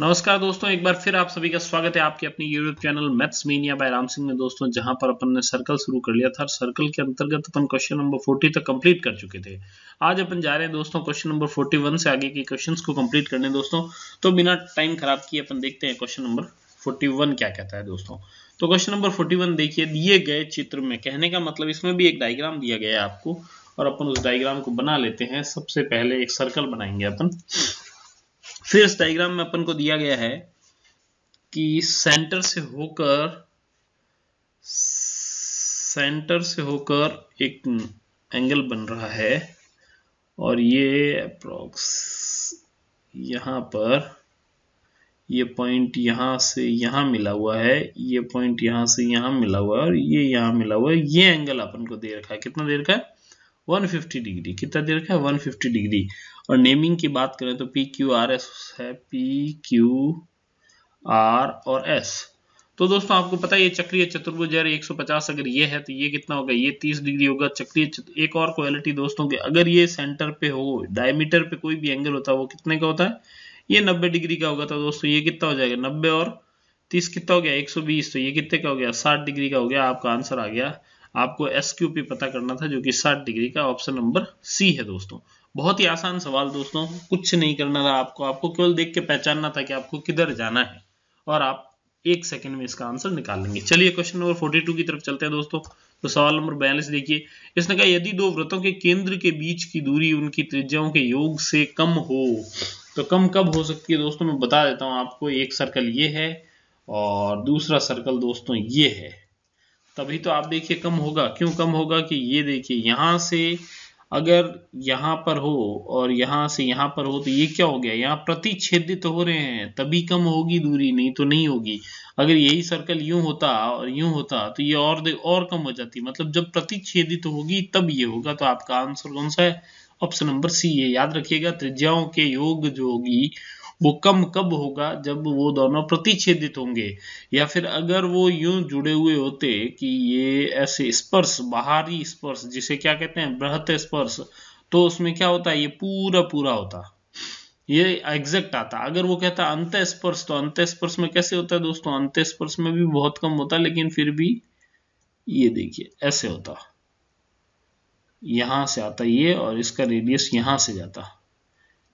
नमस्कार दोस्तों एक बार फिर आप सभी का स्वागत है आपके अपने YouTube channel maths mania by Ram Singh में दोस्तों जहां पर अपन ने सर्कल शुरू कर लिया था सर्कल के अंतर्गत अपन क्वेश्चन नंबर 40 तक कंप्लीट कर चुके थे आज अपन जा रहे हैं दोस्तों क्वेश्चन नंबर 41 से आगे के क्वेश्चंस को कंप्लीट करने दोस्तों तो बिना टाइम खराब किए अपन देखते हैं क्वेश्चन नंबर फोर्टी क्या कहता है दोस्तों तो क्वेश्चन नंबर फोर्टी देखिए दिए गए चित्र में कहने का मतलब इसमें भी एक डायग्राम दिया गया है आपको और अपन उस डायग्राम को बना लेते हैं सबसे पहले एक सर्कल बनाएंगे अपन फिर इस डायग्राम में अपन को दिया गया है कि सेंटर से होकर सेंटर से होकर एक एंगल बन रहा है और ये अप्रोक्स यहां पर ये पॉइंट यहां से यहां मिला हुआ है ये पॉइंट यहां से यहां मिला हुआ है और ये यहां मिला हुआ है ये एंगल अपन को दे रखा है कितना दे रखा है 150 डिग्री कितना दे रखा है 150 डिग्री और नेमिंग की बात करें तो पी क्यू आर एस है पी क्यू आर और एस तो दोस्तों आपको पता है ये चक्रीय चतुर्भुज है 150 अगर ये है तो ये कितना होगा ये 30 डिग्री होगा चक्रीय एक और क्वालिटी दोस्तों के अगर ये सेंटर पे हो डायमीटर पे कोई भी एंगल होता है वो कितने का होता है ये 90 डिग्री का होगा तो दोस्तों ये कितना हो जाएगा 90 और 30 कितना हो गया 120 तो ये कितने का हो गया साठ डिग्री का हो गया आपका आंसर आ गया आपको एस क्यू पता करना था जो कि साठ डिग्री का ऑप्शन नंबर सी है दोस्तों बहुत ही आसान सवाल दोस्तों कुछ नहीं करना था आपको आपको केवल देख के पहचानना था कि आपको किधर जाना है और आप एक सेकंड में इसका आंसर निकाल लेंगे चलिए क्वेश्चन नंबर 42 की तरफ चलते हैं दोस्तों तो सवाल नंबर बयालीस देखिए इसने कहा यदि दो व्रतों के केंद्र के बीच की दूरी उनकी त्रिज्याओं के योग से कम हो तो कम कब हो सकती है दोस्तों मैं बता देता हूं आपको एक सर्कल ये है और दूसरा सर्कल दोस्तों ये है तभी तो आप देखिए कम होगा क्यों कम होगा कि ये देखिए यहां से अगर यहाँ पर हो और यहाँ से यहाँ पर हो तो ये क्या हो गया यहाँ प्रतिच्छेदित हो रहे हैं तभी कम होगी दूरी नहीं तो नहीं होगी अगर यही सर्कल यूं होता और यूं होता तो ये और और कम हो जाती मतलब जब प्रतिच्छेदित होगी तब ये होगा तो आपका आंसर कौन सा है ऑप्शन नंबर सी है याद रखिएगा त्रिज्याओं के योग जो होगी वो कम कब होगा जब वो दोनों प्रतिच्छेदित होंगे या फिर अगर वो यूं जुड़े हुए होते कि ये ऐसे स्पर्श बाहरी स्पर्श जिसे क्या कहते हैं बृहत स्पर्श तो उसमें क्या होता है ये पूरा पूरा होता ये एग्जैक्ट आता अगर वो कहता अंत स्पर्श तो अंत स्पर्श में कैसे होता है दोस्तों अंत स्पर्श में भी बहुत कम होता लेकिन फिर भी ये देखिए ऐसे होता यहां से आता ये और इसका रेडियस यहां से जाता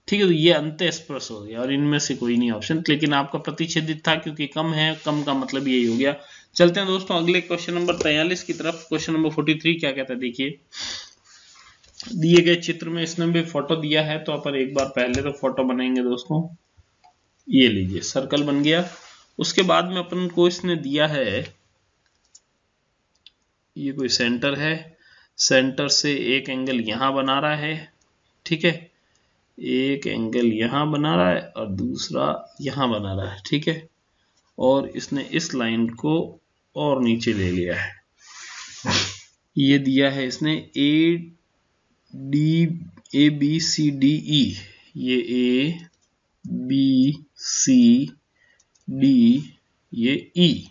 ठीक है तो ये अंत स्पर्श हो गया और इनमें से कोई नहीं ऑप्शन लेकिन आपका प्रतिच्छेदित था क्योंकि कम है कम का मतलब यही हो गया चलते हैं दोस्तों अगले क्वेश्चन नंबर तैयलीस की तरफ क्वेश्चन नंबर फोर्टी थ्री क्या कहता है देखिए दिए गए चित्र में इसने भी फोटो दिया है तो अपन एक बार पहले तो फोटो बनाएंगे दोस्तों ये लीजिए सर्कल बन गया उसके बाद में अपन को इसने दिया है ये कोई सेंटर है सेंटर से एक एंगल यहां बना रहा है ठीक है एक एंगल यहां बना रहा है और दूसरा यहां बना रहा है ठीक है और इसने इस लाइन को और नीचे ले लिया है ये दिया है इसने A D A B C D E ये ए बी सी डी ये ई e.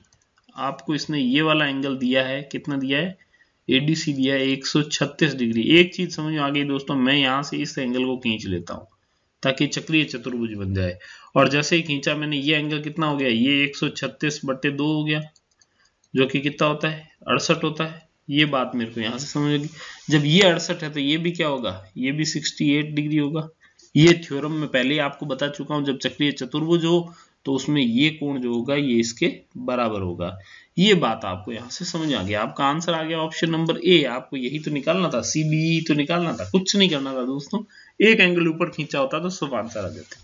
आपको इसने ये वाला एंगल दिया है कितना दिया है एडीसी दिया है 136 डिग्री एक चीज समझ में आ गई दोस्तों मैं यहां से इस एंगल को खींच लेता हूं ताकि चक्रीय चतुर्भुज बन जाए और जैसे ही खींचा मैंने ये एंगल कितना हो गया ये 136 बटे दो हो गया जो कि कितना होता है अड़सठ होता है ये बात मेरे को यहां से समझ आगे जब ये अड़सठ है तो ये भी क्या होगा ये भी सिक्सटी डिग्री होगा ये थ्योरम में पहले ही आपको बता चुका हूं जब चक्रीय चतुर्भुज हो तो उसमें ये कोण जो होगा ये इसके बराबर होगा ये बात आपको यहां से समझ आ गया आपका आंसर आ गया ऑप्शन नंबर ए आपको यही तो निकालना था सीबीई e तो निकालना था कुछ नहीं करना था दोस्तों एक एंगल ऊपर खींचा होता तो सब आंसर आ जाते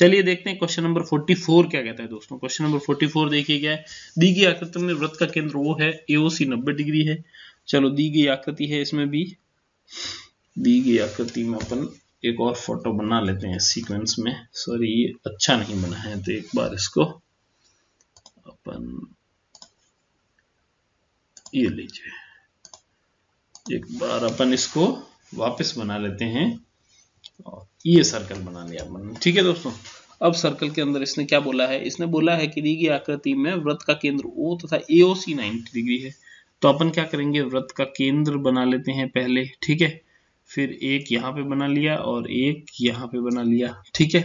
चलिए देखते हैं क्वेश्चन नंबर 44 क्या कहता है दोस्तों क्वेश्चन नंबर 44 देखिए क्या है दी गई आकृति में व्रत का केंद्र वो है एओसी 90 डिग्री है चलो दी गई आकृति है इसमें भी दी गई आकृति में अपन एक और फोटो बना लेते हैं सीक्वेंस में सॉरी ये अच्छा नहीं बना है तो एक बार इसको अपन ये लीजिए एक बार अपन इसको वापस बना लेते हैं और ये सर्कल बना लिया अपन ठीक है दोस्तों अब सर्कल के अंदर इसने क्या बोला है इसने बोला है कि दी गई आकृति में व्रत का केंद्र ओ तथा ए ओ सी नाइन्टी डिग्री है तो अपन क्या करेंगे व्रत का केंद्र बना लेते हैं पहले ठीक है फिर एक यहाँ पे बना लिया और एक यहाँ पे बना लिया ठीक है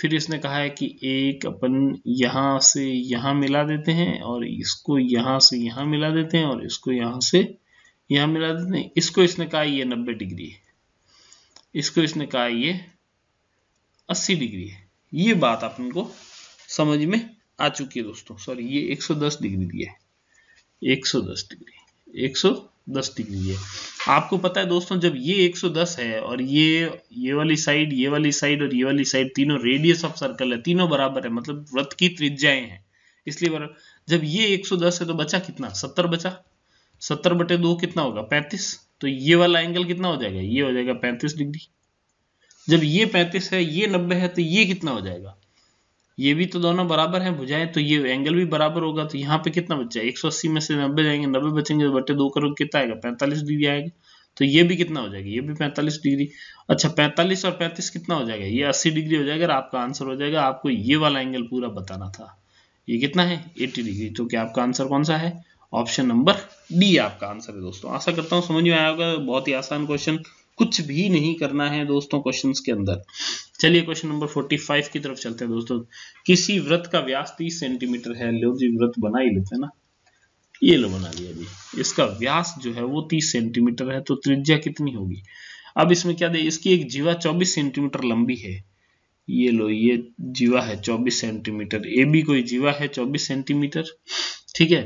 फिर इसने कहा है कि एक अपन यहाँ से यहाँ मिला देते हैं और इसको यहाँ से यहाँ मिला देते हैं और इसको यहाँ से यहाँ मिला देते हैं इसको इसने कहा ये नब्बे डिग्री है इसको इसने कहा ये अस्सी डिग्री है ये बात अपन को समझ में आ चुकी है दोस्तों सॉरी ये 110 डिग्री दिया है 110 डिग्री 110 डिग्री है आपको पता है दोस्तों जब ये 110 है और ये ये वाली साइड ये वाली साइड और ये वाली साइड तीनों रेडियस ऑफ सर्कल है तीनों बराबर है मतलब व्रत की त्रिज्याएं हैं इसलिए बराबर जब ये 110 है तो बचा कितना 70 बचा 70 बटे दो कितना होगा 35 तो ये वाला एंगल कितना हो जाएगा ये हो जाएगा 35 डिग्री जब ये 35 है ये 90 है तो ये कितना हो जाएगा ये भी तो दोनों बराबर हैं बुझाएं तो ये एंगल भी बराबर होगा तो यहाँ पे कितना बचा एक सौ अस्सी में से नब्बे जाएंगे नब्बे बचेंगे तो बटे दो करोड़ कितना आएगा पैंतालीस डिग्री आएगा तो ये भी कितना हो जाएगा ये भी पैंतालीस डिग्री अच्छा पैंतालीस और पैंतीस कितना हो जाएगा ये अस्सी डिग्री हो जाएगा और आपका आंसर हो जाएगा आपको ये वाला एंगल पूरा बताना था ये कितना है एट्टी डिग्री तो क्या आपका आंसर कौन सा है ऑप्शन नंबर डी आपका आंसर है दोस्तों आशा करता हूँ समझ में आया होगा बहुत ही आसान क्वेश्चन कुछ भी नहीं करना है दोस्तों क्वेश्चन के अंदर चलिए क्वेश्चन नंबर 45 की तरफ चलते हैं दोस्तों किसी व्रत का व्यास 30 सेंटीमीटर है लो जी व्रत बना ही लेते हैं ना ये लो बना लिया जी इसका व्यास जो है वो 30 सेंटीमीटर है तो त्रिज्या कितनी होगी अब इसमें क्या दे इसकी एक जीवा 24 सेंटीमीटर लंबी है ये लो ये जीवा है 24 सेंटीमीटर ए भी कोई जीवा है 24 सेंटीमीटर ठीक है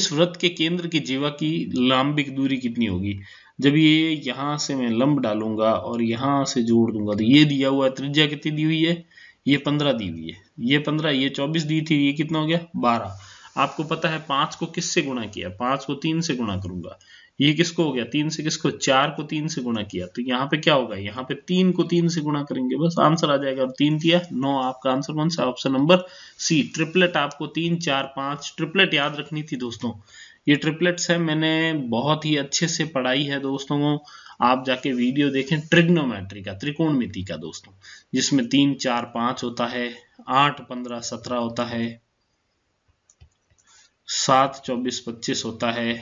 इस व्रत के केंद्र की जीवा की लांबिक दूरी कितनी होगी जब ये यहां से मैं लंब डालूंगा और यहां से जोड़ दूंगा तो ये दिया हुआ है त्रिज्या कितनी दी हुई है ये पंद्रह दी हुई है ये पंद्रह ये चौबीस दी थी ये कितना हो गया बारह आपको पता है पांच को किससे गुणा किया पांच को तीन से गुणा करूंगा ये किसको हो गया तीन से किसको चार को तीन से गुणा किया तो यहाँ पे क्या होगा यहाँ पे तीन को तीन से गुणा करेंगे बस आंसर आ जाएगा और तीन दिया नौ आपका आंसर कौन सा ऑप्शन नंबर सी ट्रिपलेट आपको तीन चार पांच ट्रिपलेट याद रखनी थी दोस्तों ये ट्रिपलेट्स है मैंने बहुत ही अच्छे से पढ़ाई है दोस्तों आप जाके वीडियो देखें ट्रिग्नोमेट्री का त्रिकोणमिति का दोस्तों जिसमें तीन चार पांच होता है आठ पंद्रह सत्रह होता है सात चौबीस पच्चीस होता है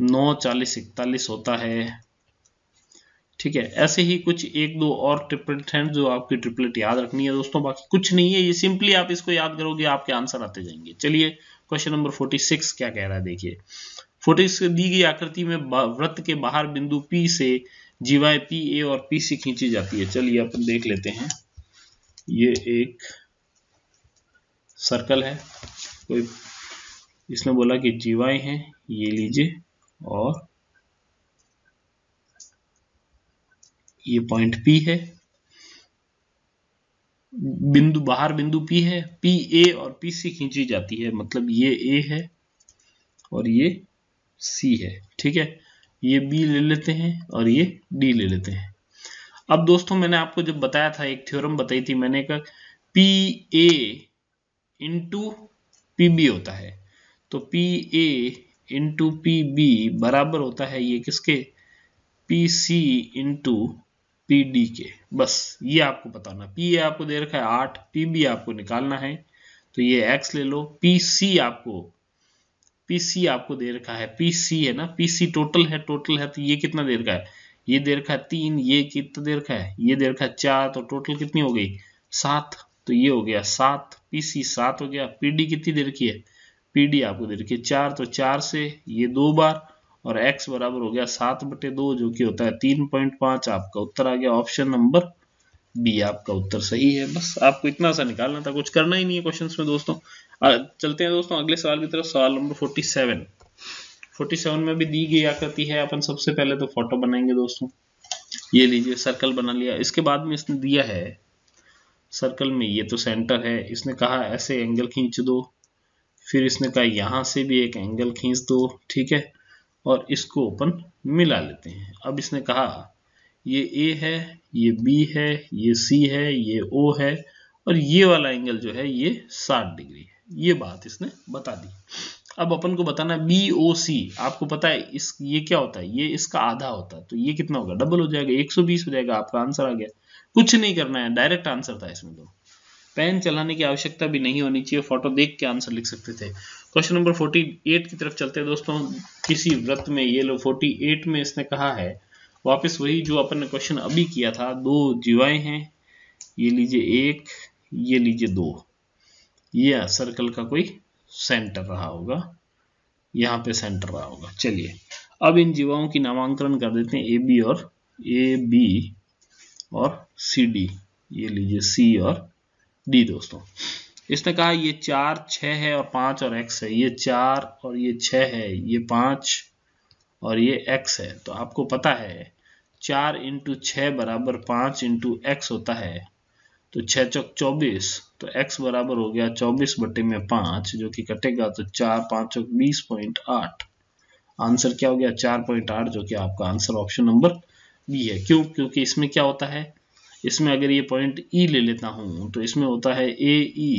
नौ चालीस इकतालीस होता है ठीक है ऐसे ही कुछ एक दो और ट्रिपलेट हैं जो आपकी ट्रिपलेट याद रखनी है दोस्तों बाकी कुछ नहीं है ये सिंपली आप इसको याद करोगे आपके आंसर आते जाएंगे चलिए क्वेश्चन नंबर 46 क्या कह रहा है देखिए 46 दी गई आकृति में वृत्त के बाहर बिंदु P से जीवाए पी ए और पी सी खींची जाती है चलिए अपन देख लेते हैं ये एक सर्कल है कोई इसने बोला कि जीवाए हैं ये लीजिए और ये पॉइंट P है बिंदु बाहर बिंदु P है P A और P C खींची जाती है मतलब ये A है और ये C है ठीक है ये B ले लेते हैं और ये D ले लेते हैं अब दोस्तों मैंने आपको जब बताया था एक थ्योरम बताई थी मैंने कहा P A into P B होता है तो P A into P B बराबर होता है ये किसके P C into P D के बस ये आपको बताना पी ए आपको दे रखा है आठ पी बी आपको निकालना है तो ये एक्स ले लो पी सी आपको पी सी आपको दे रखा है पी सी है ना पी सी टोटल है टोटल है तो ये कितना दे रखा है ये दे रखा है तीन ये कितना दे रखा है ये दे रखा है चार तो टोटल कितनी हो गई सात तो ये हो गया सात पी सी सात हो गया पी डी कितनी दे रखी है पी डी आपको दे रखी है चार तो चार से ये दो बार और x बराबर हो गया सात बटे दो जो कि होता है तीन पॉइंट पांच आपका उत्तर आ गया ऑप्शन नंबर बी आपका उत्तर सही है बस आपको इतना सा निकालना था कुछ करना ही नहीं है क्वेश्चन में दोस्तों चलते हैं दोस्तों अगले सवाल की तरफ सवाल number forty seven forty seven में भी दी गई आकृति है अपन सबसे पहले तो फोटो बनाएंगे दोस्तों ये लीजिए सर्कल बना लिया इसके बाद में इसने दिया है सर्कल में ये तो सेंटर है इसने कहा ऐसे एंगल खींच दो फिर इसने कहा यहां से भी एक एंगल खींच दो ठीक है और इसको अपन मिला लेते हैं अब इसने कहा ये ए है ये बी है ये सी है ये ओ है और ये वाला एंगल जो है ये 60 डिग्री है ये बात इसने बता दी अब अपन को बताना बी ओ सी आपको पता है इस ये क्या होता है ये इसका आधा होता है तो ये कितना होगा डबल हो जाएगा 120 हो जाएगा आपका आंसर आ गया कुछ नहीं करना है डायरेक्ट आंसर था इसमें तो पेन चलाने की आवश्यकता भी नहीं होनी चाहिए फोटो देख के आंसर लिख सकते थे क्वेश्चन नंबर 48 की तरफ चलते हैं दोस्तों किसी व्रत में ये लो 48 में इसने कहा है वापस वही जो अपन ने क्वेश्चन अभी किया था दो जीवाएं हैं ये लीजिए एक ये लीजिए दो ये सर्कल का कोई सेंटर रहा होगा यहाँ पे सेंटर रहा होगा चलिए अब इन जीवाओं की नामांकन कर देते हैं ए बी और ए बी और सी डी ये लीजिए सी और डी दोस्तों इसने कहा ये चार छ है और पांच और एक्स है ये चार और ये छ है ये पांच और ये एक्स है तो आपको पता है चार इंटू छ बराबर पांच इंटू एक्स होता है तो छ चौक चौबीस तो एक्स बराबर हो गया चौबीस बटे में पांच जो कि कटेगा तो चार पांच चौक बीस पॉइंट आठ आंसर क्या हो गया चार पॉइंट आठ जो कि आपका आंसर ऑप्शन नंबर बी है क्यों क्योंकि इसमें क्या होता है इसमें अगर ये पॉइंट ई e ले लेता हूँ तो इसमें होता है ए ई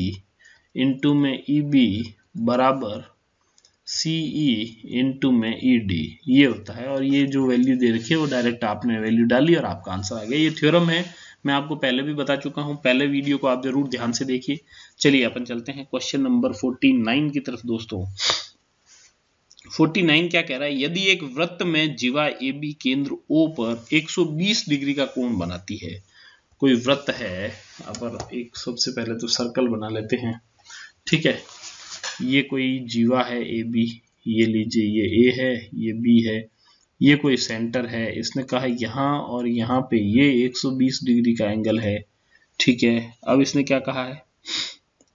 इंटू में ई e बी बराबर सी ई इंटू में ई e डी ये होता है और ये जो वैल्यू दे रखी है वो डायरेक्ट आपने वैल्यू डाली और आपका आंसर आ गया ये थ्योरम है मैं आपको पहले भी बता चुका हूँ पहले वीडियो को आप जरूर ध्यान से देखिए चलिए अपन चलते हैं क्वेश्चन नंबर फोर्टी नाइन की तरफ दोस्तों फोर्टी नाइन क्या कह रहा है यदि एक वृत्त में जीवा ए बी केंद्र ओ पर 120 डिग्री का कोण बनाती है कोई व्रत है अब एक सबसे पहले तो सर्कल बना लेते हैं ठीक है ये कोई जीवा है ए बी ये लीजिए ये ए है ये बी है ये कोई सेंटर है इसने कहा यहाँ और यहाँ पे ये 120 डिग्री का एंगल है ठीक है अब इसने क्या कहा है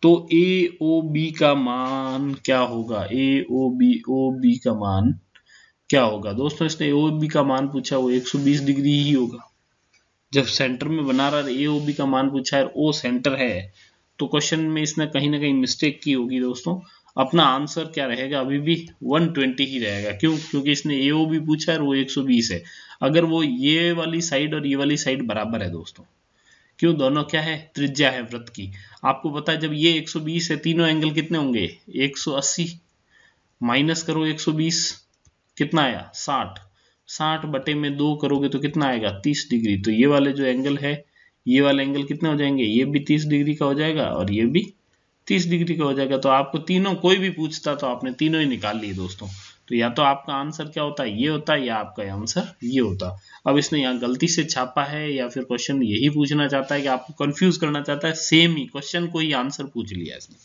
तो ए ओ बी का मान क्या होगा ए ओ बी ओ बी का मान क्या होगा दोस्तों इसने ए ओ बी का मान पूछा वो 120 डिग्री ही होगा जब सेंटर में बना रहा ए ओ बी का मान पूछा है ओ सेंटर है तो क्वेश्चन में इसने कहीं ना कहीं मिस्टेक की होगी दोस्तों अपना आंसर क्या रहेगा अभी भी 120 ही रहेगा क्यों क्योंकि इसने ए ओ बी पूछा है वो 120 है अगर वो ये वाली साइड और ये वाली साइड बराबर है दोस्तों क्यों दोनों क्या है त्रिज्या है व्रत की आपको पता है जब ये 120 है तीनों एंगल कितने होंगे 180 माइनस करो 120 कितना आया साठ बटे में दो करोगे तो कितना आएगा तीस डिग्री तो ये वाले जो एंगल है ये वाले एंगल कितने हो जाएंगे ये भी तीस डिग्री का हो जाएगा और ये भी तीस डिग्री का हो जाएगा तो आपको तीनों कोई भी पूछता तो आपने तीनों ही निकाल लिए दोस्तों तो या तो आपका आंसर क्या होता है ये होता है या आपका आंसर ये होता अब इसने यहाँ गलती से छापा है या फिर क्वेश्चन यही पूछना चाहता है कि आपको कंफ्यूज करना चाहता है सेम ही क्वेश्चन को ही आंसर पूछ लिया इसने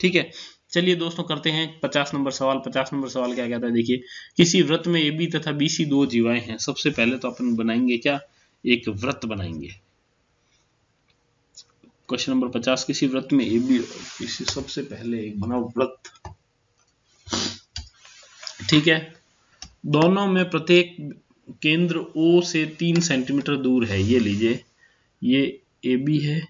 ठीक है चलिए दोस्तों करते हैं पचास नंबर सवाल पचास नंबर सवाल क्या कहता है देखिए किसी व्रत में ए बी तथा बी सी दो जीवाएं हैं सबसे पहले तो अपन बनाएंगे क्या एक व्रत बनाएंगे क्वेश्चन नंबर पचास किसी व्रत में ए बी किसी सबसे पहले एक बनाओ व्रत ठीक है दोनों में प्रत्येक केंद्र ओ से तीन सेंटीमीटर दूर है ये लीजिए ये ए बी है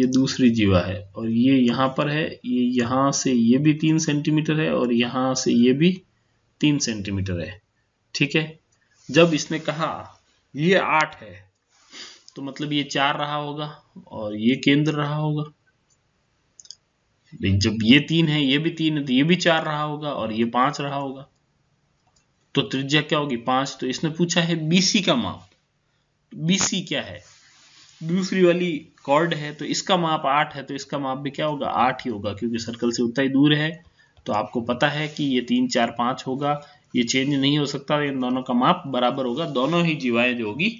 ये दूसरी जीवा है और ये यहाँ पर है ये यहाँ से ये भी तीन सेंटीमीटर है और यहाँ से ये भी तीन सेंटीमीटर है ठीक है जब इसने कहा ये आठ है तो मतलब ये चार रहा होगा और ये केंद्र रहा होगा जब ये तीन है ये भी तीन है तो ये भी चार रहा होगा और ये पांच रहा होगा तो त्रिज्या क्या होगी पांच तो इसने पूछा है बीसी का माप तो बीसी क्या है दूसरी वाली कॉर्ड है तो इसका माप आठ है तो इसका माप भी क्या होगा आठ ही होगा क्योंकि सर्कल से उतना ही दूर है तो आपको पता है कि ये तीन चार पांच होगा ये चेंज नहीं हो सकता इन दोनों का माप बराबर होगा दोनों ही जीवाएं जो होगी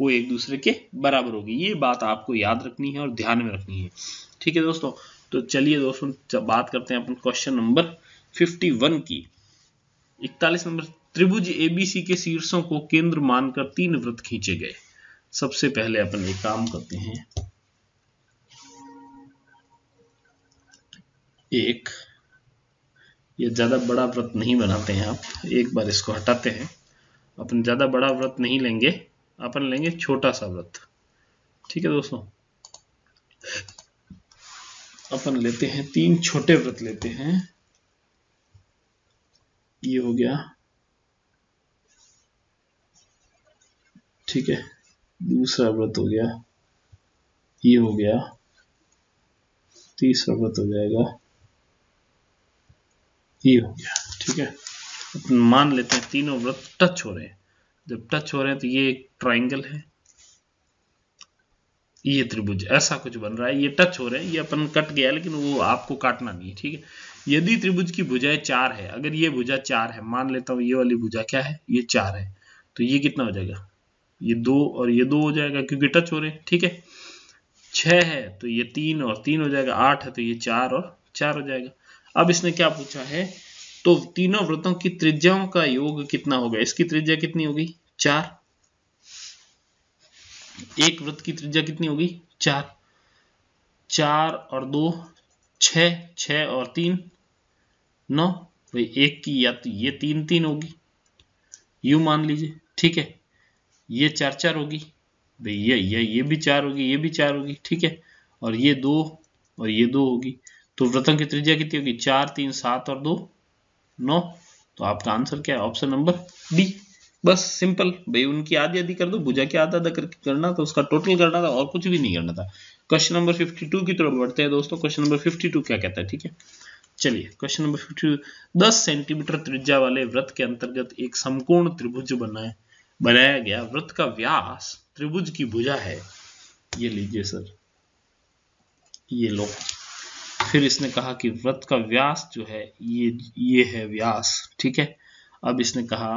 वो एक दूसरे के बराबर होगी ये बात आपको याद रखनी है और ध्यान में रखनी है ठीक है दोस्तों तो चलिए दोस्तों बात करते हैं अपन क्वेश्चन नंबर 51 की 41 नंबर त्रिभुज एबीसी के शीर्षों को केंद्र मानकर तीन व्रत खींचे गए सबसे पहले अपन एक काम करते हैं एक ये ज़्यादा बड़ा व्रत नहीं बनाते हैं आप एक बार इसको हटाते हैं अपन ज़्यादा बड़ा व्रत नहीं लेंगे अपन लेंगे छोटा सा व्रत ठीक है दोस्तों अपन लेते हैं तीन छोटे व्रत लेते हैं ये हो गया ठीक है दूसरा व्रत हो गया ये हो गया तीसरा व्रत हो जाएगा ये हो गया ठीक है मान लेते हैं तीनों व्रत टच हो रहे हैं जब टच हो रहे हैं तो ये एक ट्राइंगल है ये त्रिभुज ऐसा कुछ बन रहा है ये टच हो रहे हैं ये अपन कट गया लेकिन वो आपको काटना नहीं है ठीक है यदि त्रिभुज की भुजाएं चार है अगर ये भुजा चार है मान लेता हूं ये वाली भुजा क्या है ये चार है तो ये कितना हो जाएगा ये दो और ये दो हो जाएगा क्योंकि टच हो रहे हैं ठीक है छह है तो ये तीन और तीन हो जाएगा आठ है तो ये चार और चार हो जाएगा अब इसने क्या पूछा है तो तीनों व्रतों की त्रिज्याओं का योग कितना होगा इसकी त्रिज्या कितनी होगी चार एक व्रत की त्रिज्या कितनी होगी चार चार और दो छ छ और तीन नौ भाई एक की या तो ये तीन तीन होगी यू मान लीजिए ठीक है ये चार चार होगी भाई ये ये ये भी चार होगी ये भी चार होगी ठीक है और ये दो और ये दो होगी तो व्रतों की त्रिज्या कितनी होगी चार तीन सात और दो नौ तो आपका आंसर क्या है ऑप्शन नंबर डी बस सिंपल भाई उनकी आधी आधी कर दो भुजा की आधा आधा करके करना था उसका टोटल करना था और कुछ भी नहीं करना था क्वेश्चन नंबर 52 की तरफ बढ़ते हैं दोस्तों क्वेश्चन नंबर 52 क्या कहता है ठीक है चलिए क्वेश्चन नंबर 52 10 सेंटीमीटर त्रिज्या वाले व्रत के अंतर्गत एक समकोण त्रिभुज बनाए बनाया गया व्रत का व्यास त्रिभुज की भुजा है ये लीजिए सर ये लो फिर इसने कहा कि व्रत का व्यास जो है ये ये है व्यास ठीक है अब इसने कहा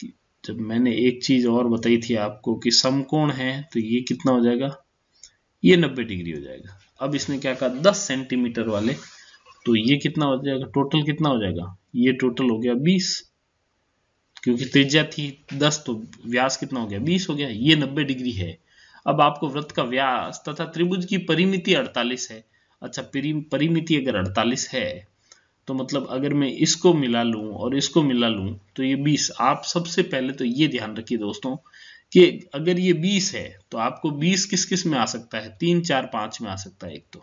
कि जब मैंने एक चीज और बताई थी आपको कि समकोण है तो ये कितना हो जाएगा ये नब्बे डिग्री हो जाएगा अब इसने क्या कहा दस सेंटीमीटर वाले तो ये कितना हो जाएगा टोटल कितना हो जाएगा ये टोटल हो गया बीस क्योंकि त्रिज्या थी दस तो व्यास कितना हो गया बीस हो गया ये नब्बे डिग्री है अब आपको व्रत का व्यास तथा त्रिभुज की परिमिति अड़तालीस है अच्छा परिमिति अगर अड़तालीस है तो मतलब अगर मैं इसको मिला लूं और इसको मिला लूँ तो ये बीस आप सबसे पहले तो ये ध्यान रखिए दोस्तों कि अगर ये बीस है तो आपको बीस किस किस में आ सकता है तीन चार पांच में आ सकता है एक तो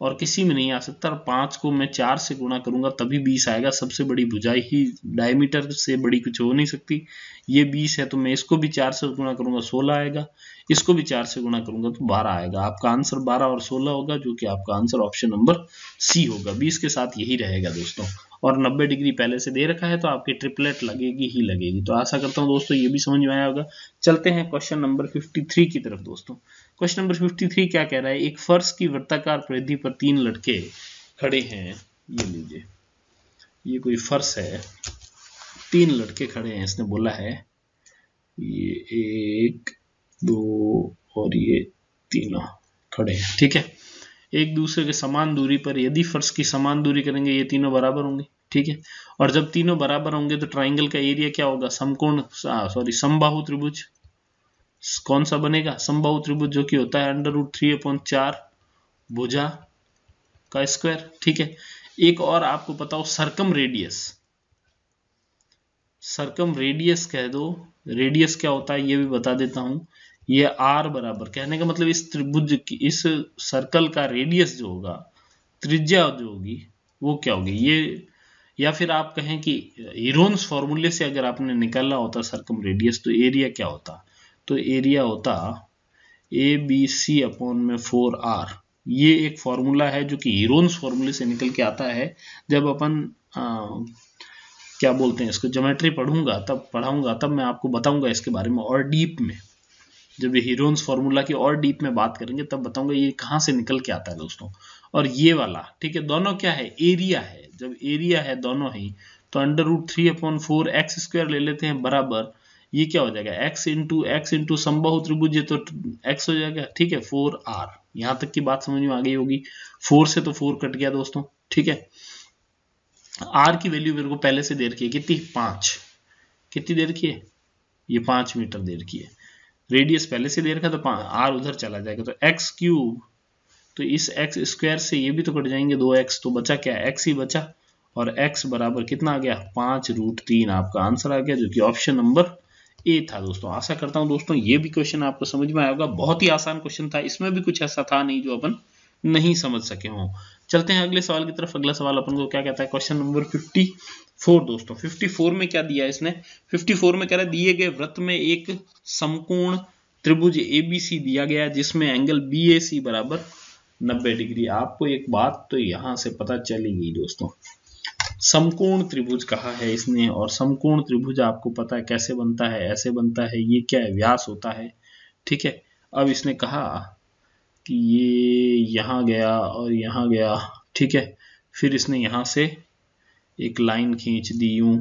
और किसी में नहीं आ सकता और पांच को मैं चार से गुणा करूंगा तभी बीस आएगा सबसे बड़ी भुजाई ही डायमीटर से बड़ी कुछ हो नहीं सकती ये बीस है तो मैं इसको भी चार से गुणा करूंगा सोलह आएगा इसको भी चार से गुणा करूंगा तो बारह आएगा आपका आंसर बारह और सोलह होगा जो कि आपका आंसर ऑप्शन नंबर सी होगा बीस के साथ यही रहेगा दोस्तों और 90 डिग्री पहले से दे रखा है तो आपकी ट्रिपलेट लगेगी ही लगेगी तो आशा करता हूँ दोस्तों ये भी समझ में आया होगा चलते हैं क्वेश्चन नंबर 53 की तरफ दोस्तों क्वेश्चन नंबर 53 क्या कह रहा है एक फर्श की वृत्ताकार परिधि पर तीन लड़के खड़े हैं ये लीजिए ये कोई फर्श है तीन लड़के खड़े हैं इसने बोला है ये एक दो और ये तीनों खड़े हैं ठीक है एक दूसरे के समान दूरी पर यदि फर्श की समान दूरी करेंगे ये तीनों बराबर होंगे ठीक है और जब तीनों बराबर होंगे तो ट्राइंगल का एरिया क्या होगा समकोण सॉरी समबाहु त्रिभुज कौन सा बनेगा संभव त्रिभुज जो कि होता है अंडर रूट थ्री अपॉइंट चार भुजा का स्क्वायर ठीक है एक और आपको पता हो सरकम रेडियस सरकम रेडियस कह दो रेडियस क्या होता है ये भी बता देता हूं ये आर बराबर कहने का मतलब इस त्रिभुज की इस सर्कल का रेडियस जो होगा त्रिज्या जो होगी वो क्या होगी ये या फिर आप कहें कि हीरोन्स फॉर्मूले से अगर आपने निकाला होता सर्कम रेडियस तो एरिया क्या होता तो एरिया होता ए बी सी अपॉन में फोर आर ये एक फॉर्मूला है जो कि हीरोन्स फॉर्मूले से निकल के आता है जब अपन क्या बोलते हैं इसको जोमेट्री पढ़ूंगा तब पढ़ाऊंगा तब मैं आपको बताऊंगा इसके बारे में और डीप में जब ये हीरोन्स फॉर्मूला की और डीप में बात करेंगे तब बताऊंगा ये कहाँ से निकल के आता है दोस्तों और ये वाला ठीक है दोनों क्या है एरिया है जब एरिया है दोनों ही तो under root three upon four X square ले लेते हैं बराबर ये क्या हो जाएगा x इंटू एक्स इंटू संभव त्रिभुज तो x हो जाएगा ठीक है फोर आर यहां तक की बात समझ में आ गई होगी फोर से तो फोर कट गया दोस्तों ठीक है आर की वैल्यू मेरे को पहले से देर की है कितनी पांच कितनी देर की है ये पांच मीटर दे रखी है रेडियस पहले से दे रखा तो आर उधर चला जाएगा तो एक्स क्यूब तो इस एक्स स्क्वायर से ये भी तो कट जाएंगे दो एक्स तो बचा क्या एक्स ही बचा और एक्स बराबर कितना आ गया पांच रूट तीन आपका आंसर आ गया जो कि ऑप्शन नंबर ए था दोस्तों आशा करता हूँ दोस्तों ये भी क्वेश्चन आपको समझ में आया होगा बहुत ही आसान क्वेश्चन था इसमें भी कुछ ऐसा था नहीं जो अपन नहीं समझ सके हों चलते हैं अगले सवाल की तरफ अगला सवाल अपन को क्या कहता है क्वेश्चन नंबर फिफ्टी फोर दोस्तों फिफ्टी फोर में क्या दिया है इसने फिफ्टी फोर में कह रहा है दिए गए व्रत में एक समकोण त्रिभुज एबीसी दिया गया है जिसमें एंगल बी ए सी बराबर नब्बे डिग्री आपको एक बात तो यहां से पता चली गई दोस्तों समकोण त्रिभुज कहा है इसने और समकोण त्रिभुज आपको पता है कैसे बनता है ऐसे बनता है ये क्या है व्यास होता है ठीक है अब इसने कहा कि ये यहां गया और यहां गया ठीक है फिर इसने यहां से एक लाइन खींच दी यू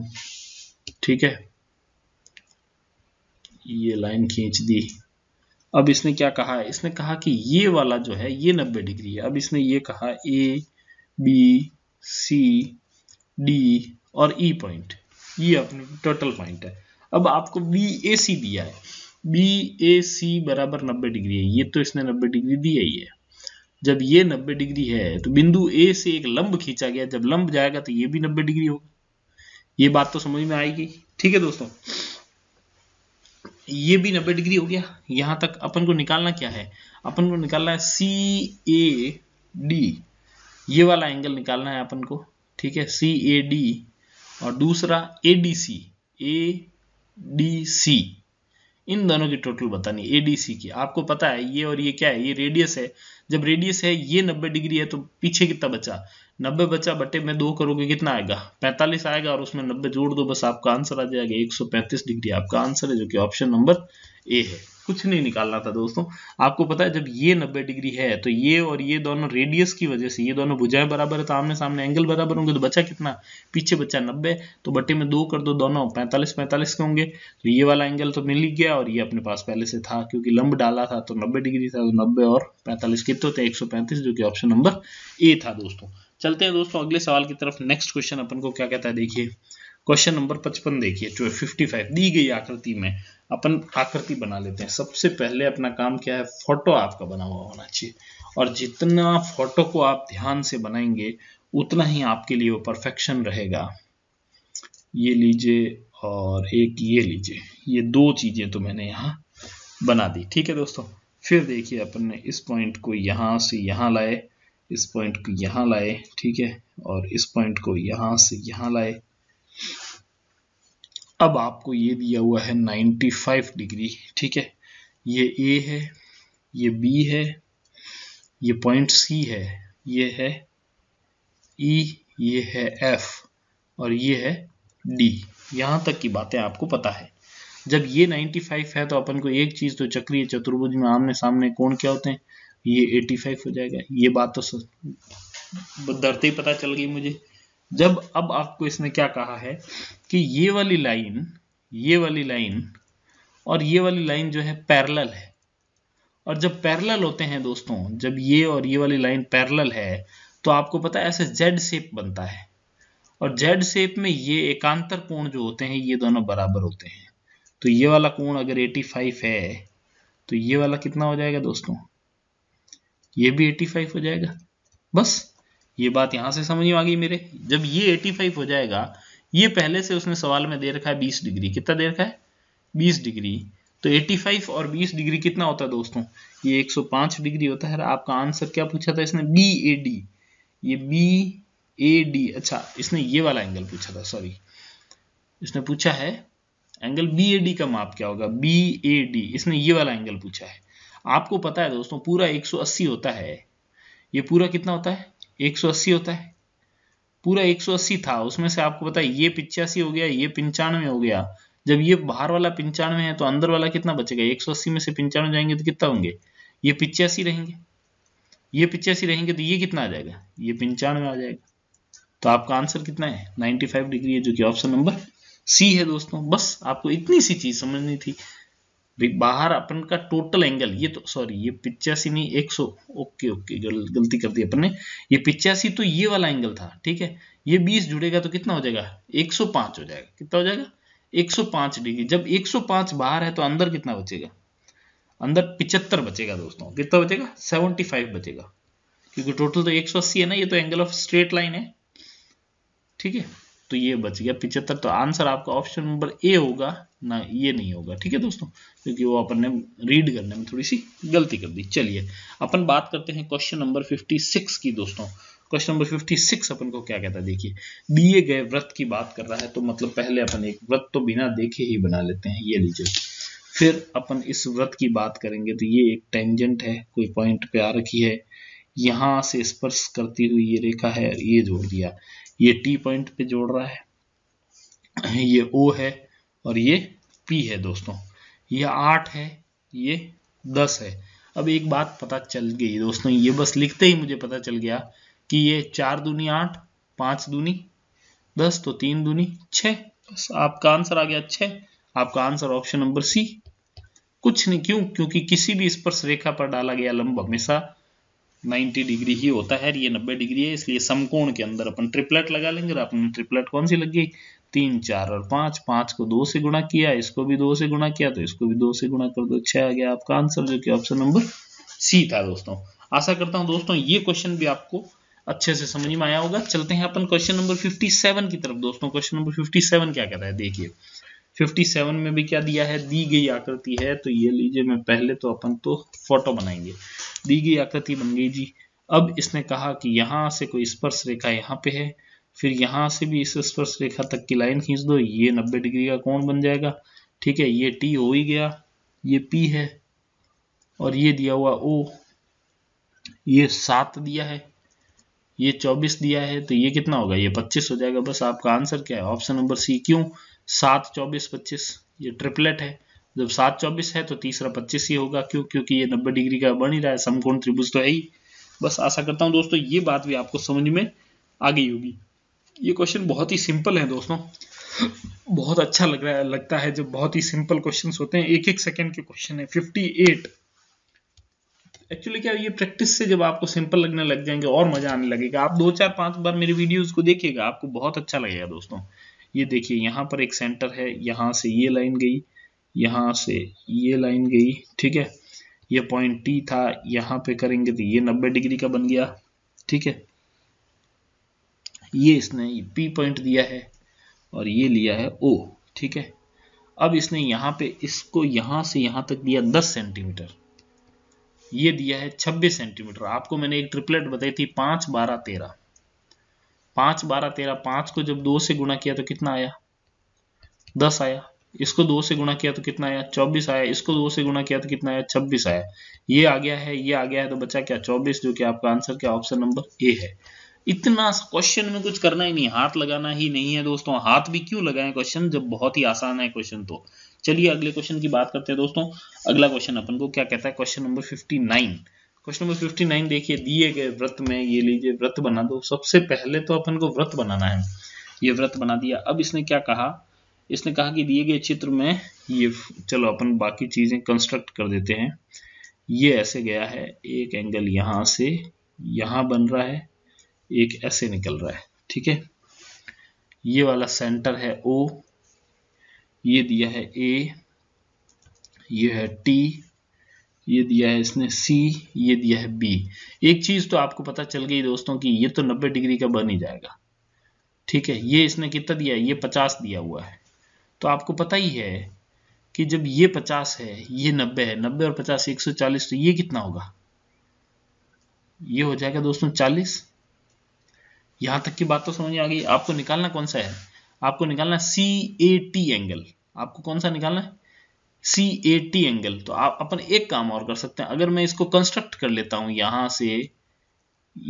ठीक है ये लाइन खींच दी अब इसने क्या कहा है इसने कहा कि ये वाला जो है ये 90 डिग्री है अब इसने ये कहा ए बी सी डी और ई e पॉइंट ये अपने टोटल पॉइंट है अब आपको बी ए सी दिया है बी ए सी बराबर नब्बे डिग्री है ये तो इसने नब्बे डिग्री दिया ही है जब ये नब्बे डिग्री है तो बिंदु ए से एक लंब खींचा गया जब लंब जाएगा तो ये भी नब्बे डिग्री होगा ये बात तो समझ में आएगी ठीक है दोस्तों ये भी नब्बे डिग्री हो गया यहां तक अपन को निकालना क्या है अपन को निकालना है सी ए डी ये वाला एंगल निकालना है अपन को ठीक है सी ए डी और दूसरा A D C A D C इन दोनों की टोटल बतानी ए डी सी की आपको पता है ये और ये क्या है ये रेडियस है जब रेडियस है ये नब्बे डिग्री है तो पीछे कितना बचा नब्बे बचा बटे में दो करोगे कितना आएगा पैंतालीस आएगा और उसमें नब्बे जोड़ दो बस आपका आंसर आ जाएगा एक सौ पैंतीस डिग्री आपका आंसर है जो कि ऑप्शन नंबर ए है कुछ नहीं निकालना था दोस्तों आपको पता है जब ये 90 डिग्री है तो ये और ये दोनों रेडियस की वजह से ये दोनों भुजाएं बराबर है तो आमने सामने एंगल बराबर होंगे तो बचा कितना पीछे बचा 90 तो बट्टे में दो कर दो दोनों 45 45 के होंगे तो ये वाला एंगल तो मिल ही गया और ये अपने पास पहले से था क्योंकि लंब डाला था तो नब्बे डिग्री था तो नब्बे और पैंतालीस कितने होते तो पैंतीस जो कि ऑप्शन नंबर ए था दोस्तों चलते हैं दोस्तों अगले सवाल की तरफ नेक्स्ट क्वेश्चन अपन को क्या कहता है देखिए क्वेश्चन नंबर पचपन देखिए जो फिफ्टी फाइव दी गई आकृति में अपन आकृति बना लेते हैं सबसे पहले अपना काम क्या है फोटो आपका बना हुआ होना चाहिए और जितना फोटो को आप ध्यान से बनाएंगे उतना ही आपके लिए वो परफेक्शन रहेगा ये लीजिए और एक ये लीजिए ये दो चीजें तो मैंने यहाँ बना दी ठीक है दोस्तों फिर देखिए अपन ने इस पॉइंट को यहाँ से यहाँ लाए इस पॉइंट को यहाँ लाए ठीक है और इस पॉइंट को यहाँ से यहाँ लाए अब आपको ये दिया हुआ है 95 डिग्री ठीक है ये ए है ये बी है ये पॉइंट सी है ये है ई e, ये है एफ और ये है डी यहां तक की बातें आपको पता है जब ये 95 है तो अपन को एक चीज़ तो चक्रीय चतुर्भुज में आमने सामने कोण क्या होते हैं ये 85 हो जाएगा ये बात तो धरते ही पता चल गई मुझे जब अब आपको इसने क्या कहा है कि ये वाली लाइन ये वाली लाइन और ये वाली लाइन जो है पैरेलल है और जब पैरेलल होते हैं दोस्तों जब ये और ये वाली लाइन पैरेलल है तो आपको पता है ऐसे जेड शेप बनता है और जेड शेप में ये एकांतर कोण जो होते हैं ये दोनों बराबर होते हैं तो ये वाला कोण अगर 85 है तो ये वाला कितना हो जाएगा दोस्तों ये भी 85 हो जाएगा बस ये बात यहां से समझ में आ गई मेरे जब ये 85 हो जाएगा ये पहले से उसने सवाल में दे रखा है 20 डिग्री कितना दे रखा है 20 डिग्री तो 85 और 20 डिग्री कितना होता है दोस्तों ये 105 डिग्री होता है आपका आंसर क्या पूछा था इसने बी ए डी ये बी ए डी अच्छा इसने ये वाला एंगल पूछा था सॉरी इसने पूछा है एंगल बी ए डी का माप क्या होगा बी ए डी इसने ये वाला एंगल पूछा है आपको पता है दोस्तों पूरा 180 होता है ये पूरा कितना होता है 180 होता है पूरा 180 था उसमें से आपको पता है ये पिचासी हो गया ये पंचानवे हो गया जब ये बाहर वाला पंचानवे है तो अंदर वाला कितना बचेगा 180 में से पंचानवे जाएंगे तो कितना होंगे ये पिचासी रहेंगे ये पिचासी रहेंगे तो ये कितना आ जाएगा ये पंचानवे आ जाएगा तो आपका आंसर कितना है फाइव डिग्री है जो कि ऑप्शन नंबर सी है दोस्तों बस आपको इतनी सी चीज समझनी थी बाहर अपन का टोटल एंगल ये तो सॉरी ये पिचासी नहीं एक सौ ओके ओके गल, गलती कर दी अपन ने ये पिचासी तो ये वाला एंगल था ठीक है ये बीस जुड़ेगा तो कितना हो जाएगा एक सौ पांच हो जाएगा कितना हो जाएगा एक सौ पांच डिग्री जब एक सौ पांच बाहर है तो अंदर कितना बचेगा अंदर पिचहत्तर बचेगा दोस्तों कितना बचेगा सेवेंटी फाइव बचेगा क्योंकि टोटल तो एक सौ अस्सी है ना ये तो एंगल ऑफ स्ट्रेट लाइन है ठीक है तो ये बच गया पिचहत्तर तो आंसर आपका ऑप्शन नंबर ए होगा ना ये नहीं होगा ठीक है दोस्तों क्योंकि वो अपन ने रीड करने में थोड़ी सी गलती कर दी चलिए अपन बात करते हैं क्वेश्चन नंबर 56 की दोस्तों क्वेश्चन नंबर 56 अपन को क्या कहता है देखिए दिए गए व्रत की बात कर रहा है तो मतलब पहले अपन एक व्रत तो बिना देखे ही बना लेते हैं ये लीजिए फिर अपन इस व्रत की बात करेंगे तो ये एक टेंजेंट है कोई पॉइंट पे आ रखी है यहां से स्पर्श करती हुई ये रेखा है ये जोड़ दिया ये टी पॉइंट पे जोड़ रहा है ये ओ है और ये पी है दोस्तों ये आठ है ये दस है अब एक बात पता चल गई दोस्तों ये बस लिखते ही मुझे पता चल गया कि ये चार दूनी आठ पांच दूनी दस तो तीन दूनी छः बस आपका आंसर आ गया छः आपका आंसर ऑप्शन नंबर सी कुछ नहीं क्यों क्योंकि किसी भी स्पर्श रेखा पर डाला गया लंब हमेशा 90 डिग्री ही होता है ये 90 डिग्री है इसलिए समकोण के अंदर अपन ट्रिपलेट लगा लेंगे और अपन ट्रिपलेट कौन सी लग गई तीन चार और पांच पांच को दो से गुणा किया इसको भी दो से गुणा किया तो इसको भी दो से गुणा कर दो छह आ गया आपका आंसर जो कि ऑप्शन नंबर सी था दोस्तों आशा करता हूं दोस्तों ये क्वेश्चन भी आपको अच्छे से समझ में आया होगा चलते हैं अपन क्वेश्चन नंबर 57 की तरफ दोस्तों क्वेश्चन नंबर 57 क्या कहता है देखिए 57 में भी क्या दिया है दी गई आकृति है तो ये लीजिए मैं पहले तो अपन तो फोटो बनाएंगे दी गई आकृति बन गई जी अब इसने कहा कि यहां से कोई स्पर्श रेखा यहाँ पे है फिर यहाँ से भी इस स्पर्श रेखा तक की लाइन खींच दो ये नब्बे डिग्री का कोण बन जाएगा ठीक है ये टी हो ही गया ये पी है और ये दिया हुआ ओ ये सात दिया है ये चौबीस दिया है तो ये कितना होगा ये पच्चीस हो जाएगा बस आपका आंसर क्या है ऑप्शन नंबर सी क्यों सात चौबीस पच्चीस ये ट्रिपलेट है जब सात चौबीस है तो तीसरा पच्चीस ही होगा क्यों क्योंकि ये नब्बे डिग्री का बन ही रहा है समकोण त्रिभुज तो है ही बस आशा करता हूँ दोस्तों ये बात भी आपको समझ में आ गई होगी ये क्वेश्चन बहुत ही सिंपल है दोस्तों बहुत अच्छा लग रहा है लगता है जब बहुत ही सिंपल क्वेश्चन होते हैं एक एक सेकेंड के क्वेश्चन है फिफ्टी एट एक्चुअली क्या ये प्रैक्टिस से जब आपको सिंपल लगने लग जाएंगे और मजा आने लगेगा आप दो चार पांच बार मेरे वीडियोस को देखिएगा आपको बहुत अच्छा लगेगा दोस्तों ये देखिए यहाँ पर एक सेंटर है यहाँ से ये लाइन गई यहाँ से ये लाइन गई ठीक है ये पॉइंट टी था यहाँ पे करेंगे तो ये नब्बे डिग्री का बन गया ठीक है ये इसने पी पॉइंट दिया है और ये लिया है ओ ठीक है अब इसने यहाँ पे इसको यहाँ से यहाँ तक दिया 10 सेंटीमीटर ये दिया है 26 सेंटीमीटर आपको मैंने एक ट्रिपलेट बताई थी पाँच बारह तेरह पाँच बारह तेरह पाँच को जब दो से गुणा किया तो कितना आया दस आया इसको दो से गुणा किया तो कितना आया चौबीस आया इसको दो से गुणा किया तो कितना आया छब्बीस आया ये आ गया है ये आ गया है तो बचा क्या चौबीस जो कि आपका आंसर क्या ऑप्शन नंबर ए है इतना क्वेश्चन में कुछ करना ही नहीं हाथ लगाना ही नहीं है दोस्तों हाथ भी क्यों लगाएं क्वेश्चन जब बहुत ही आसान है क्वेश्चन तो चलिए अगले क्वेश्चन की बात करते हैं दोस्तों अगला क्वेश्चन अपन को क्या कहता है question number fifty question number 59 देखिए दिए गए व्रत में ये लीजिए व्रत बना दो सबसे पहले तो अपन को व्रत बनाना है ये व्रत बना दिया अब इसने क्या कहा इसने कहा कि दिए गए चित्र में ये चलो अपन बाकी चीजें कंस्ट्रक्ट कर देते हैं ये ऐसे गया है एक एंगल यहां से यहां बन रहा है एक ऐसे निकल रहा है ठीक है ये वाला सेंटर है ओ ये दिया है ए ये है टी ये दिया है इसने सी ये दिया है बी एक चीज तो आपको पता चल गई दोस्तों कि ये तो 90 डिग्री का बन ही जाएगा ठीक है ये इसने कितना दिया है ये 50 दिया हुआ है तो आपको पता ही है कि जब ये 50 है ये 90 है 90 और 50 140 तो ये कितना होगा ये हो जाएगा दोस्तों यहां तक की बात तो समझ में आ गई आपको निकालना कौन सा है आपको निकालना सी ए टी एंगल आपको कौन सा निकालना है सी ए टी एंगल तो आप अपन एक काम और कर सकते हैं अगर मैं इसको कंस्ट्रक्ट कर लेता हूं यहां से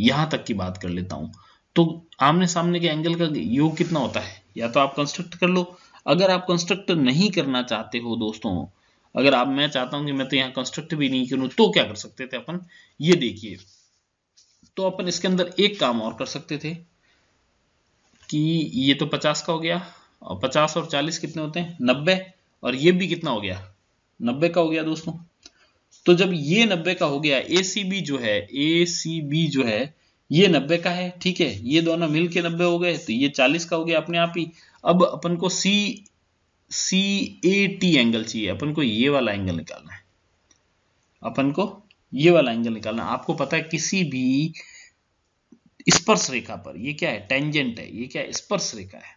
यहां तक की बात कर लेता हूं तो आमने सामने के एंगल का योग कितना होता है या तो आप कंस्ट्रक्ट कर लो अगर आप कंस्ट्रक्ट नहीं करना चाहते हो दोस्तों अगर आप मैं चाहता हूं कि मैं तो यहाँ कंस्ट्रक्ट भी नहीं करूं तो क्या कर सकते थे अपन ये देखिए तो अपन इसके अंदर एक काम और कर सकते थे कि ये तो पचास का हो गया और पचास और चालीस कितने होते हैं नब्बे और ये भी कितना हो गया नब्बे का हो गया दोस्तों तो जब ये नब्बे का हो गया ए जो है ए जो है ये नब्बे का है ठीक है ये दोनों मिलके 90 नब्बे हो गए तो ये चालीस का हो गया अपने आप ही अब अपन को सी सी ए टी एंगल चाहिए अपन को ये वाला एंगल निकालना है अपन को ये वाला एंगल निकालना आपको पता है किसी भी स्पर्श रेखा पर ये क्या है टेंजेंट है ये क्या स्पर्श रेखा है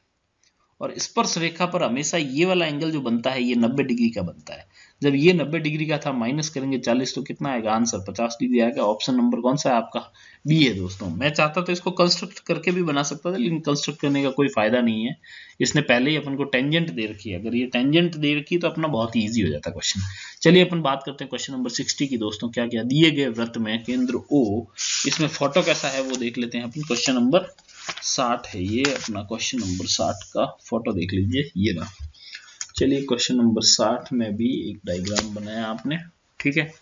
और स्पर्श रेखा पर हमेशा ये वाला एंगल जो बनता है ये 90 डिग्री का बनता है जब ये 90 डिग्री का था माइनस करेंगे 40 तो कितना आएगा आंसर 50 डिग्री आएगा ऑप्शन नंबर कौन सा है आपका बी है दोस्तों मैं चाहता तो इसको कंस्ट्रक्ट करके भी बना सकता था लेकिन कंस्ट्रक्ट करने का कोई फायदा नहीं है इसने पहले ही अपन को टेंजेंट दे रखी है अगर ये टेंजेंट दे रखी तो अपना बहुत ईजी हो जाता क्वेश्चन चलिए अपन बात करते हैं क्वेश्चन नंबर सिक्सटी की दोस्तों क्या क्या दिए गए व्रत में केंद्र ओ इसमें फोटो कैसा है वो देख लेते हैं अपन क्वेश्चन नंबर साठ है ये अपना क्वेश्चन नंबर साठ का फोटो देख लीजिए ये ना चलिए क्वेश्चन नंबर साठ में भी एक डायग्राम बनाया आपने ठीक है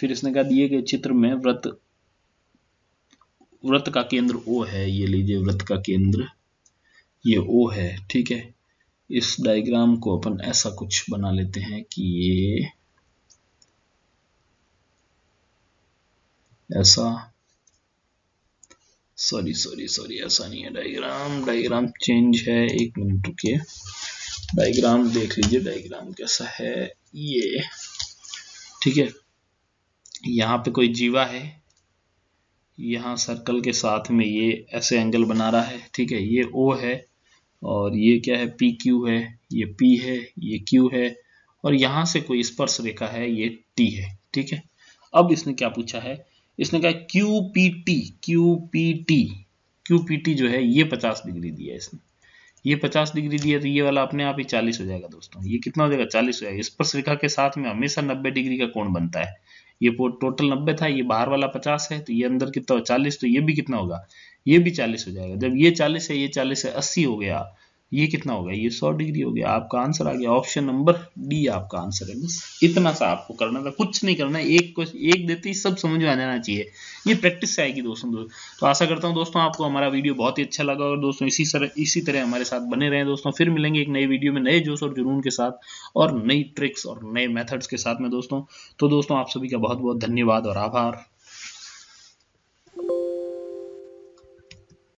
फिर इसने कहा दिए गए चित्र में व्रत व्रत का केंद्र ओ है ये लीजिए व्रत का केंद्र ये ओ है ठीक है इस डायग्राम को अपन ऐसा कुछ बना लेते हैं कि ये ऐसा सॉरी सॉरी सॉरी ऐसा नहीं है डायग्राम डायग्राम चेंज है एक मिनट रुकिए डायग्राम देख लीजिए डायग्राम कैसा है ये ठीक है यहाँ पे कोई जीवा है यहाँ सर्कल के साथ में ये ऐसे एंगल बना रहा है ठीक है ये ओ है और ये क्या है पी क्यू है ये पी है ये क्यू है और यहाँ से कोई स्पर्श रेखा है ये टी है ठीक है अब इसने क्या पूछा है इसने कहा Q P T Q P T Q P T जो है ये पचास डिग्री दिया इसने ये पचास डिग्री दिया तो ये वाला अपने आप ही चालीस हो जाएगा दोस्तों ये कितना हो जाएगा चालीस हो जाएगा स्पर्श रेखा के साथ में हमेशा नब्बे डिग्री का कोण बनता है ये टोटल नब्बे था ये बाहर वाला पचास है तो ये अंदर कितना चालीस तो ये भी कितना होगा ये भी चालीस हो जाएगा जब ये चालीस है ये चालीस है अस्सी हो गया ये कितना हो गया ये सौ डिग्री हो गया आपका आंसर आ गया ऑप्शन नंबर डी आपका आंसर है बस इतना सा आपको करना था कुछ नहीं करना एक एक देते ही सब समझ में आ जाना चाहिए ये प्रैक्टिस से आएगी दोस्तों तो आशा करता हूँ दोस्तों आपको हमारा वीडियो बहुत ही अच्छा लगा और दोस्तों इसी तरह इसी तरह हमारे साथ बने रहे दोस्तों फिर मिलेंगे एक नई वीडियो में नए जोश और जुनून के साथ और नई ट्रिक्स और नए मेथड्स के साथ में दोस्तों तो दोस्तों आप सभी का बहुत बहुत धन्यवाद और आभार